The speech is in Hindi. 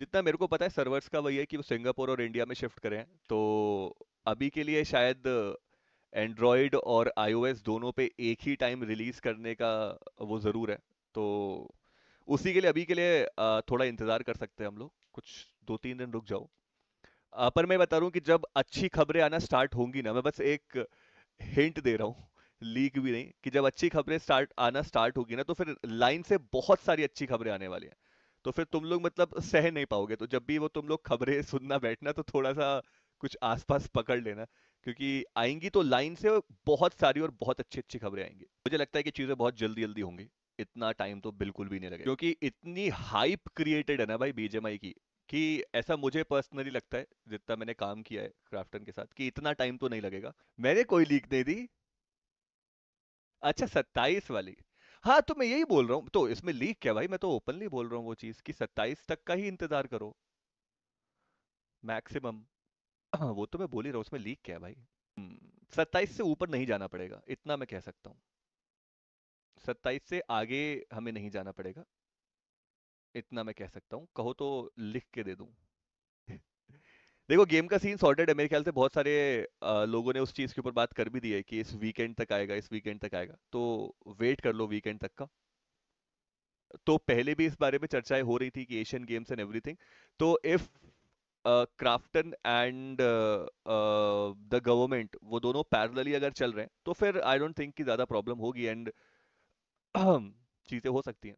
जितना मेरे को पता है सर्वर्स का वही है कि वो सिंगापुर और इंडिया में शिफ्ट करें तो अभी के लिए शायद एंड्रॉयड और आईओएस दोनों पे एक ही टाइम रिलीज करने का वो ज़रूर है तो उसी के लिए अभी के लिए थोड़ा इंतज़ार कर सकते हैं हम लोग कुछ दो तीन दिन रुक जाओ पर मैं बता रहा हूँ कि जब अच्छी खबरें आना स्टार्ट होंगी ना मैं बस एक हिंट दे रहा हूँ लीक भी नहीं कि जब अच्छी खबरें स्टार्ट आना स्टार्ट होगी ना तो फिर लाइन से बहुत सारी अच्छी खबरें आने वाली हैं तो फिर तुम लोग मतलब सह नहीं पाओगे तो जब भी वो तुम लोग खबरें सुनना बैठना तो थोड़ा सा कुछ आसपास पकड़ लेना क्योंकि आएंगी तो लाइन से बहुत सारी और बहुत अच्छी अच्छी खबरें आएंगी मुझे लगता है कि चीजें बहुत जल्दी जल्दी होंगी इतना टाइम तो बिल्कुल भी नहीं लगेगा क्योंकि इतनी हाइप क्रिएटेड है ना भाई बीजेमआई की कि ऐसा मुझे पर्सनली लगता है जितना मैंने काम किया है क्राफ्टन के साथ कि इतना टाइम तो नहीं लगेगा मैंने कोई लीक नहीं दी अच्छा सत्ताईस वाली हाँ तो मैं यही बोल रहा हूँ तो इसमें लीक क्या भाई मैं तो ओपनली बोल रहा हूँ वो चीज कि सत्ताईस तक का ही इंतजार करो मैक्सिमम वो तो मैं बोल ही रहा हूँ उसमें लीक क्या भाई हम्म, सत्ताईस से ऊपर नहीं जाना पड़ेगा इतना मैं कह सकता हूँ सत्ताईस से आगे हमें नहीं जाना पड़ेगा इतना मैं कह सकता हूँ कहो तो लिख के दे दूँ देखो गेम का सीन सॉर्टेड है मेरे ख्याल से बहुत सारे लोगों ने उस चीज के ऊपर बात कर भी दी है कि इस वीकेंड तक आएगा इस वीकेंड तक आएगा तो वेट कर लो वीकेंड तक का तो पहले भी इस बारे में चर्चाएं हो रही थी कि एशियन गेम्स एंड एवरीथिंग तो if Krafton and the government वो दोनों पैरेलली अगर चल रहे हैं तो फिर आई डोंट थिंक कि ज्यादा प्रॉब्लम होगी एंड चीजें हो सकती हैं